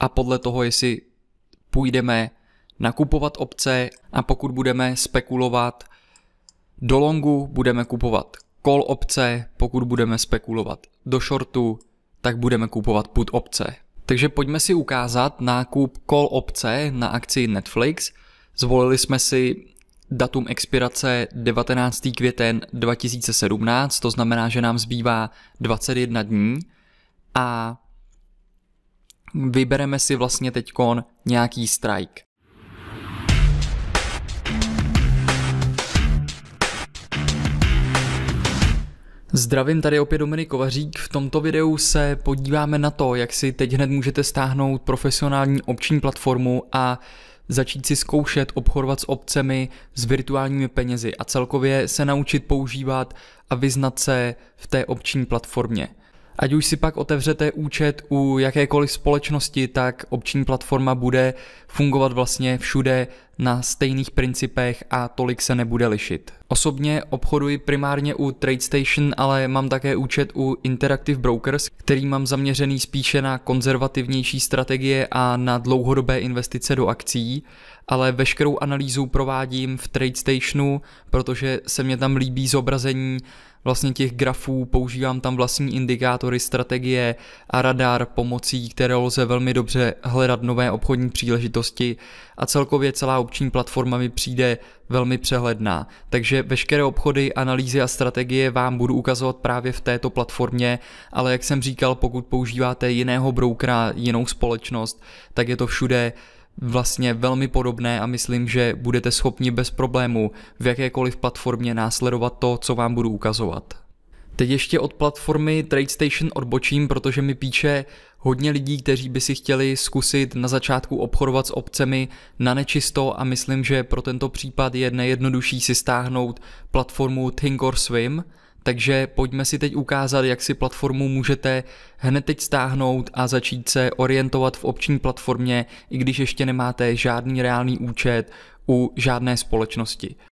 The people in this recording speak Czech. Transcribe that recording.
a podle toho, jestli půjdeme nakupovat obce a pokud budeme spekulovat do longu, budeme kupovat call obce, pokud budeme spekulovat do shortu, tak budeme kupovat put obce. Takže pojďme si ukázat nákup call obce na akci Netflix. Zvolili jsme si datum expirace 19. květen 2017, to znamená, že nám zbývá 21 dní a vybereme si vlastně teď nějaký strike. Zdravím, tady opět Dominik Kovařík. V tomto videu se podíváme na to, jak si teď hned můžete stáhnout profesionální obční platformu a začít si zkoušet obchodovat s obcemi, s virtuálními penězi a celkově se naučit používat a vyznat se v té obční platformě. Ať už si pak otevřete účet u jakékoliv společnosti, tak obční platforma bude fungovat vlastně všude na stejných principech a tolik se nebude lišit. Osobně obchoduji primárně u TradeStation, ale mám také účet u Interactive Brokers, který mám zaměřený spíše na konzervativnější strategie a na dlouhodobé investice do akcí, ale veškerou analýzu provádím v TradeStationu, protože se mě tam líbí zobrazení vlastně těch grafů, používám tam vlastní indikátory, strategie a radar, pomocí které lze velmi dobře hledat nové obchodní příležitosti a celkově celá obční platforma mi přijde velmi přehledná. Takže veškeré obchody, analýzy a strategie vám budu ukazovat právě v této platformě, ale jak jsem říkal, pokud používáte jiného broukera, jinou společnost, tak je to všude vlastně velmi podobné a myslím, že budete schopni bez problému v jakékoliv platformě následovat to, co vám budu ukazovat. Teď ještě od platformy TradeStation odbočím, protože mi píše hodně lidí, kteří by si chtěli zkusit na začátku obchodovat s obcemi na nečisto a myslím, že pro tento případ je nejjednodušší si stáhnout platformu Think or Swim, takže pojďme si teď ukázat, jak si platformu můžete hned teď stáhnout a začít se orientovat v obční platformě, i když ještě nemáte žádný reálný účet u žádné společnosti.